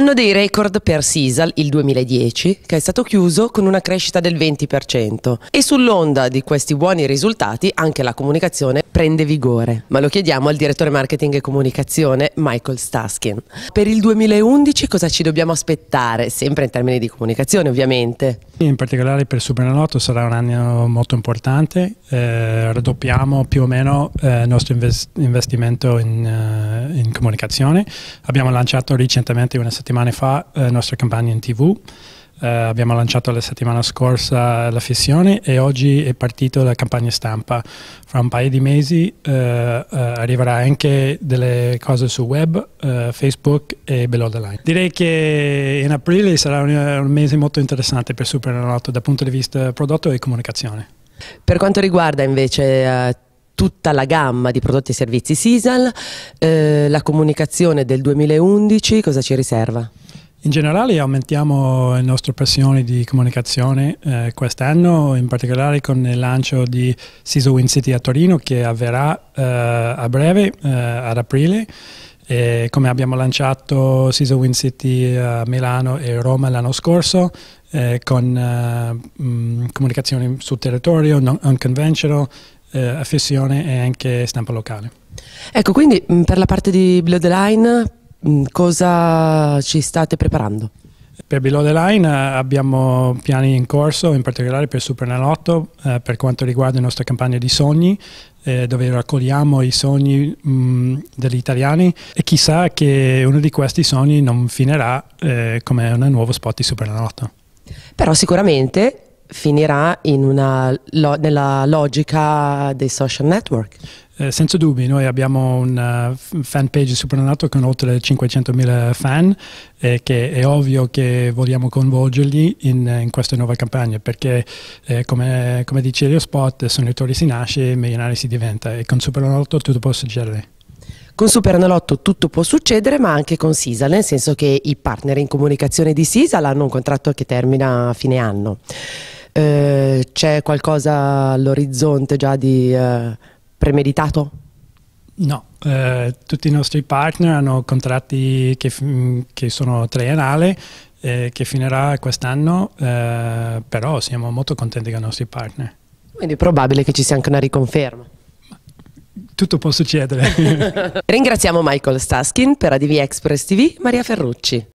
Anno dei record per Sisal, il 2010, che è stato chiuso con una crescita del 20%. E sull'onda di questi buoni risultati anche la comunicazione prende vigore. Ma lo chiediamo al direttore marketing e comunicazione Michael Staskin. Per il 2011 cosa ci dobbiamo aspettare? Sempre in termini di comunicazione ovviamente. In particolare per Superanalotto sarà un anno molto importante, eh, raddoppiamo più o meno eh, il nostro investimento in, uh, in comunicazione. Abbiamo lanciato recentemente una settimana settimane fa eh, la nostra campagna in tv. Uh, eh, abbiamo lanciato la settimana scorsa la fissione e oggi è partita la campagna stampa. Fra un paio di mesi uh, uh, arriverà anche delle cose su web, Facebook e below the line. Direi che in aprile sarà un, un mese molto interessante per Supernanotto dal punto di vista prodotto e comunicazione. Per quanto riguarda invece tutta la gamma di prodotti e servizi Sisal, eh, la comunicazione del 2011, cosa ci riserva? In generale aumentiamo le nostre pressioni di comunicazione eh, quest'anno, in particolare con il lancio di Siso Win City a Torino che avverrà eh, a breve, eh, ad aprile. E come abbiamo lanciato Siso Win City a Milano e Roma l'anno scorso, eh, con eh, mh, comunicazioni sul territorio, non, conventional, eh, affessione e anche stampa locale. Ecco, quindi mm, per la parte di Bloodline mm, cosa ci state preparando? Per Below the Line eh, abbiamo piani in corso, in particolare per Supernalotto, eh, per quanto riguarda la nostra campagna di sogni, eh, dove raccogliamo i sogni mh, mm, degli italiani e chissà che uno di questi sogni non finirà eh, come un nuovo spot di Supernalotto. Però sicuramente finirà lo- nella logica dei social network. Eh, senza dubbi, noi abbiamo una eh, fan page Supernato con oltre 500.000 fan e eh, che è ovvio che vogliamo coinvolgerli in, in questa nuova campagna perché eh, come, come, dice lo spot, sognatori si nasce, e milionari si diventa e con Supernato tutto può succedere. Con Supernalotto tutto può succedere, ma anche con Sisal, nel senso che i partner in comunicazione di Sisal hanno un contratto che termina a fine anno. Eh, c'è qualcosa all'orizzonte già di eh, premeditato? No, eh, tutti i nostri partner hanno contratti che, mm, che sono triennali eh, che finirà quest'anno, eh, però siamo molto contenti con i nostri partner. Quindi è probabile che ci sia anche una riconferma. Tutto può succedere. Ringraziamo Michael Staskin per ADV Express TV, Maria Ferrucci.